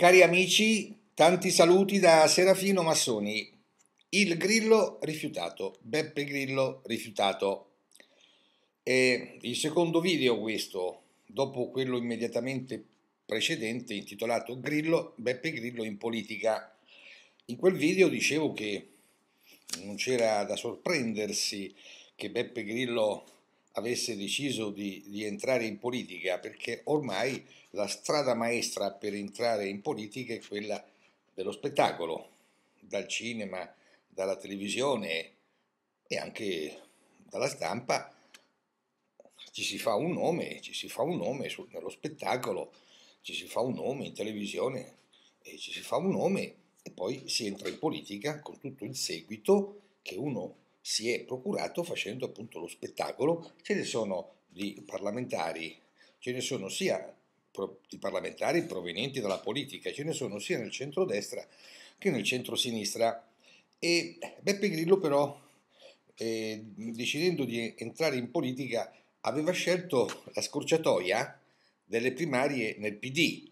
Cari amici, tanti saluti da Serafino Massoni. Il grillo rifiutato, Beppe Grillo rifiutato. È il secondo video questo, dopo quello immediatamente precedente intitolato Grillo, Beppe Grillo in politica. In quel video dicevo che non c'era da sorprendersi che Beppe Grillo avesse deciso di, di, entrare in politica, perché ormai la strada maestra per entrare in politica è quella dello spettacolo, dal cinema, dalla televisione e anche dalla stampa. Ci si fa un nome, ci si fa un nome su, nello spettacolo, ci si fa un nome in televisione e ci si fa un nome e poi si entra in politica con tutto il seguito che uno si è procurato facendo appunto lo spettacolo, ce ne sono di parlamentari, ce ne sono sia di parlamentari provenienti dalla politica, ce ne sono sia nel centrodestra che nel centrosinistra. E Beppe Grillo però, eh, decidendo di entrare in politica, aveva scelto la scorciatoia delle primarie nel PD,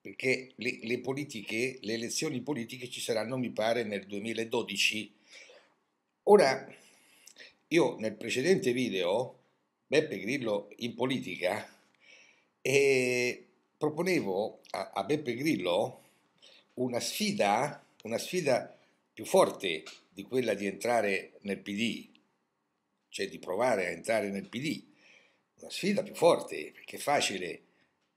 perché le, le, politiche, le elezioni politiche ci saranno, mi pare, nel 2012 Ora, io nel precedente video, Beppe Grillo in politica, eh, proponevo a, a, Beppe Grillo una sfida, una sfida più forte di quella di entrare nel PD, cioè di provare a entrare nel PD, una sfida più forte, perché è facile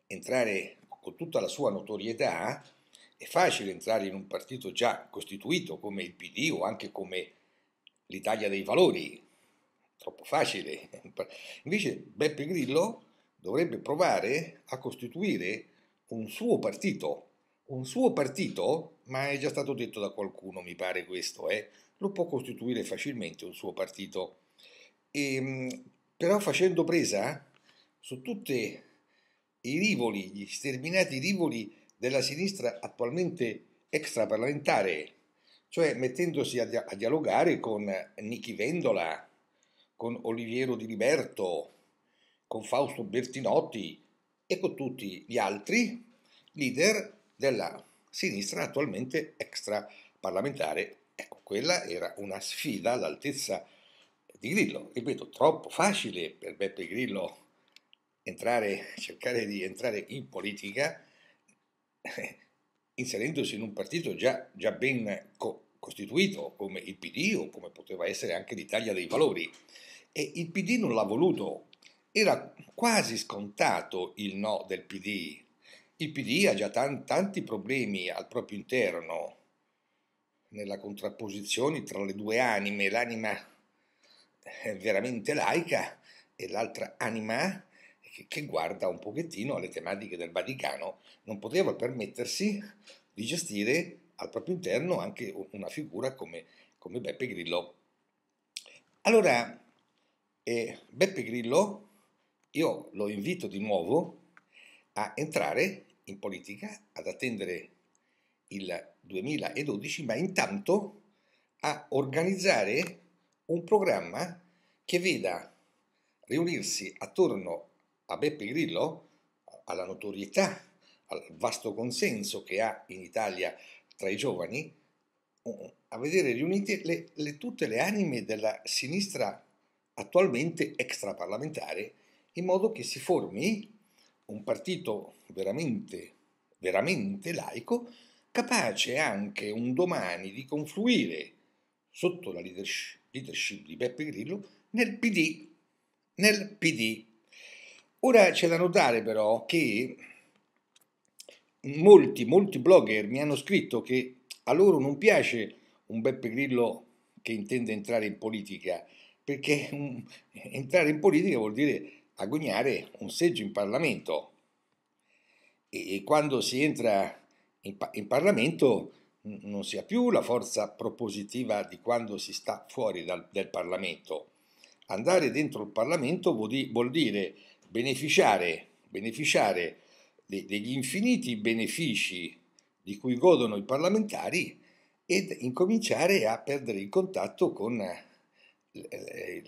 entrare con tutta la sua notorietà, è facile entrare in un partito già costituito come il PD o anche come l'Italia dei valori, troppo facile. Invece Beppe Grillo dovrebbe provare a costituire un suo partito, un suo partito, ma è già stato detto da qualcuno, mi pare questo, eh, lo può costituire facilmente un suo partito, e, ehm, però facendo presa su tutti i rivoli, gli sterminati rivoli della sinistra attualmente extraparlamentare, cioè mettendosi a, dia- a dialogare con Nichi Vendola, con Oliviero Di Liberto, con Fausto Bertinotti e con tutti gli altri leader della sinistra attualmente extraparlamentare. Ecco, quella era una sfida all'altezza di Grillo, ripeto, troppo facile per Beppe Grillo entrare, cercare di entrare in politica inserendosi in un partito già, già ben co- costituito come il PD o come poteva essere anche l'Italia dei Valori. E il PD non l'ha voluto, era quasi scontato il no del PD. Il PD ha già tan- tanti problemi al proprio interno, nella contrapposizione tra le due anime, l'anima eh, veramente laica e l'altra anima che guarda un pochettino alle tematiche del Vaticano, non poteva permettersi di gestire al proprio interno anche una figura come, come Beppe Grillo. Allora, eh, Beppe Grillo, io lo invito di nuovo a entrare in politica, ad attendere il 2012, ma intanto a organizzare un programma che veda riunirsi attorno a Beppe Grillo, alla notorietà, al vasto consenso che ha in Italia tra i giovani, a vedere riunite le, le, tutte le anime della sinistra attualmente extraparlamentare, in modo che si formi un partito veramente, veramente laico, capace anche un domani di confluire sotto la leadership di Beppe Grillo nel PD, nel PD Ora c'è da notare però che molti, molti blogger mi hanno scritto che a loro non piace un Beppe Grillo che intende entrare in politica, perché um, entrare in politica vuol dire agognare un seggio in Parlamento. E, e quando si entra in, in Parlamento non si ha più la forza propositiva di quando si sta fuori dal, dal Parlamento. Andare dentro il Parlamento vuol, di, vuol dire beneficiare, beneficiare de, degli infiniti benefici di cui godono i parlamentari ed incominciare a perdere il contatto con eh,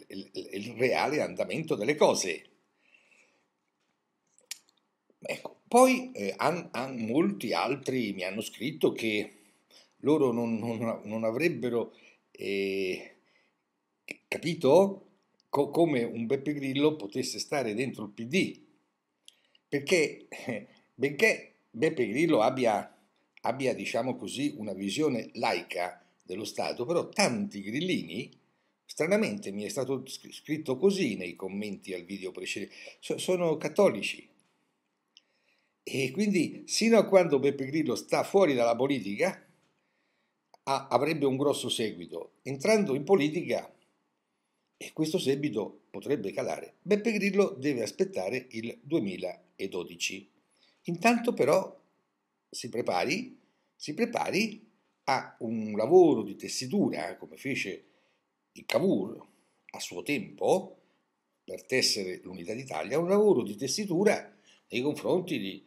il, reale andamento delle cose. Ecco, poi eh, an, an, molti altri mi hanno scritto che loro non, non, non avrebbero eh, capito co- come un Beppe Grillo potesse stare dentro il PD, perché benché Beppe Grillo abbia, abbia diciamo così, una visione laica dello Stato, però tanti grillini Stranamente mi è stato scritto così nei commenti al video precedente. sono cattolici. E quindi, sino a quando Beppe Grillo sta fuori dalla politica, avrebbe un grosso seguito. Entrando in politica, e questo seguito potrebbe calare. Beppe Grillo deve aspettare il 2012. Intanto però si prepari, si prepari a un lavoro di tessitura come fece il Cavour a suo tempo per tessere l'unità d'Italia, un lavoro di tessitura nei confronti di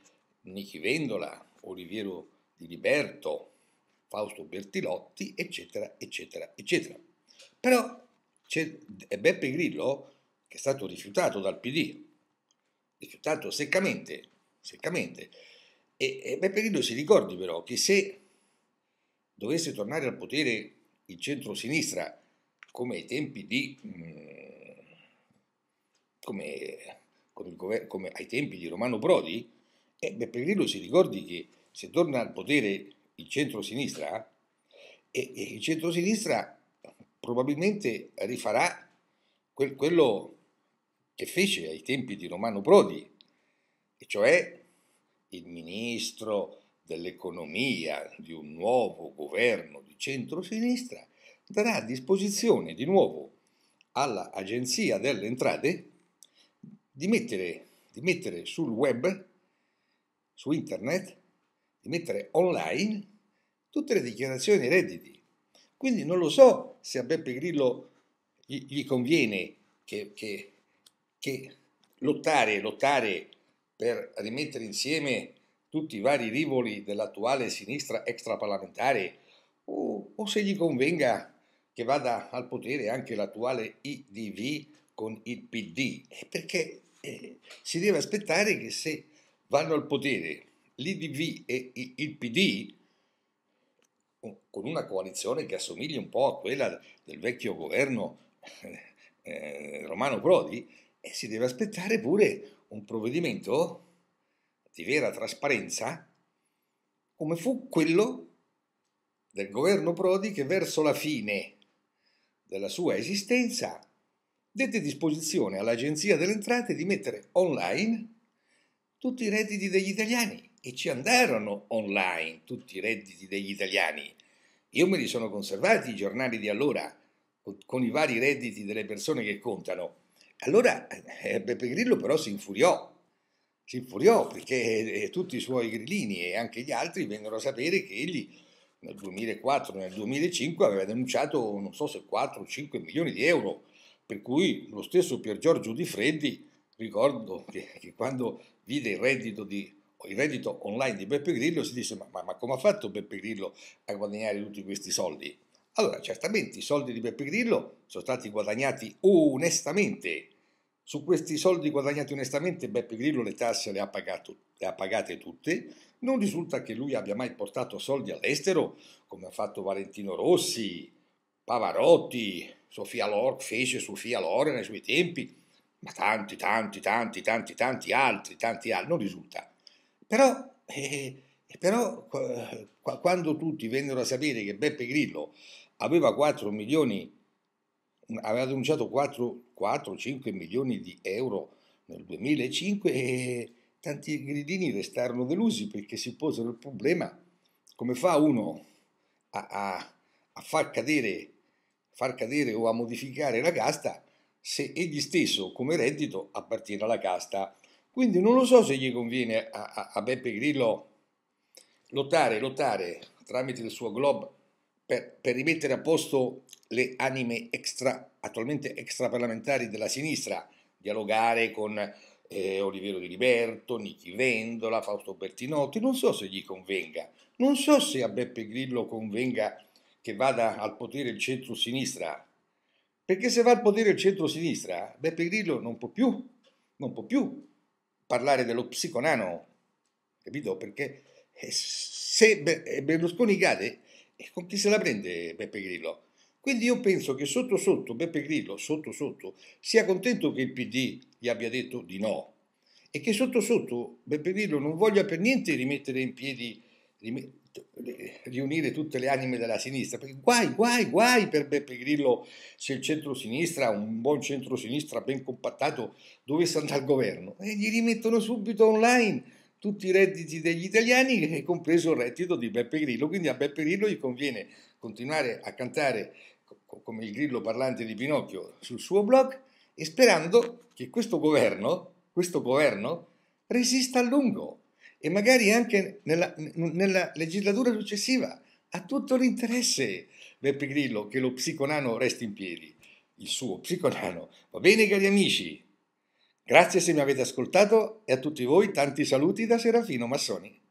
Nichi Vendola, Oliviero di Liberto, Fausto Bertilotti, eccetera, eccetera, eccetera. Però c'è Beppe Grillo che è stato rifiutato dal PD, rifiutato seccamente, seccamente. E, e Beppe Grillo si ricordi però che se dovesse tornare al potere il centro-sinistra come ai tempi di... Mm, come, come, come ai tempi di Romano Prodi, e eh, Beppe Grillo si ricordi che se torna al potere il centro-sinistra, e, e il centro-sinistra probabilmente rifarà quel, quello che fece ai tempi di Romano Prodi, e cioè il ministro dell'economia di un nuovo governo di centrosinistra darà a disposizione di nuovo all'Agenzia delle Entrate di mettere, di mettere sul web, su internet, di mettere online tutte le dichiarazioni redditi. Quindi non lo so se a Beppe Grillo gli conviene che, che, che lottare, lottare per rimettere insieme tutti i vari rivoli dell'attuale sinistra extraparlamentare o, o, se gli convenga che vada al potere anche l'attuale IDV con il PD, eh, perché eh, si deve aspettare che se vanno al potere l'IDV e il PD con una coalizione che assomiglia un po' a quella del vecchio governo eh, Romano Prodi e si deve aspettare pure un provvedimento di vera trasparenza come fu quello del governo Prodi che verso la fine della sua esistenza dette disposizione all'Agenzia delle Entrate di mettere online tutti i redditi degli italiani e ci andarono online tutti i redditi degli italiani. Io me li sono conservati i giornali di allora, con i vari redditi delle persone che contano. Allora eh, Beppe Grillo però si infuriò, si infuriò perché eh, tutti i suoi grillini e anche gli altri vennero a sapere che egli nel 2004, nel 2005 aveva denunciato non so se 4 o 5 milioni di euro, per cui lo stesso Pier Giorgio Di Freddi, ricordo che, che quando vide il reddito di il reddito online di Beppe Grillo, si dice ma, ma, ma come ha fatto Beppe Grillo a guadagnare tutti questi soldi? Allora, certamente i soldi di Beppe Grillo sono stati guadagnati onestamente. Su questi soldi guadagnati onestamente Beppe Grillo le tasse le ha, pagato, le ha pagate tutte. Non risulta che lui abbia mai portato soldi all'estero, come ha fatto Valentino Rossi, Pavarotti, Sofia Lor, fece Sofia Loren ai suoi tempi, ma tanti, tanti, tanti, tanti, tanti altri, tanti altri. Non risulta. Però, eh, eh, però qu- quando tutti vennero a sapere che Beppe Grillo aveva 4 milioni, mm, aveva denunciato 4-5 milioni di euro nel 2005, eh, tanti gridini restarono delusi perché si posero il problema come fa uno a, a, a far, cadere, far cadere o a modificare la casta se egli stesso come reddito appartiene alla casta quindi non lo so se gli conviene a, a, a Beppe Grillo lottare, lottare tramite il suo glob per, per rimettere a posto le anime extra, attualmente extraparlamentari della sinistra, dialogare con eh, Oliviero Di Liberto, Nichi Vendola, Fausto Bertinotti, non so se gli convenga, non so se a Beppe Grillo convenga che vada al potere il centro-sinistra, perché se va al potere il centro-sinistra, Beppe Grillo non può più, non può più parlare dello psiconano, capito? Perché eh, se eh, Berlusconi cade, eh, con chi se la prende Beppe Grillo? Quindi io penso che sotto sotto Beppe Grillo, sotto sotto, sia contento che il PD gli abbia detto di no e che sotto sotto Beppe Grillo non voglia per niente rimettere in piedi, rimet- riunire tutte le anime della sinistra, perché guai, guai, guai per Beppe Grillo se il centro-sinistra, un buon centro-sinistra ben compattato, dovesse andare al governo. E gli rimettono subito online tutti i redditi degli italiani, compreso il reddito di Beppe Grillo. Quindi a Beppe Grillo gli conviene continuare a cantare come il grillo parlante di Pinocchio sul suo blog e sperando che questo governo, questo governo resista a lungo e magari anche nella, nella legislatura successiva. Ha tutto l'interesse Beppe Grillo che lo psiconano resti in piedi, il suo psiconano. Va bene cari amici, grazie se mi avete ascoltato e a tutti voi tanti saluti da Serafino Massoni.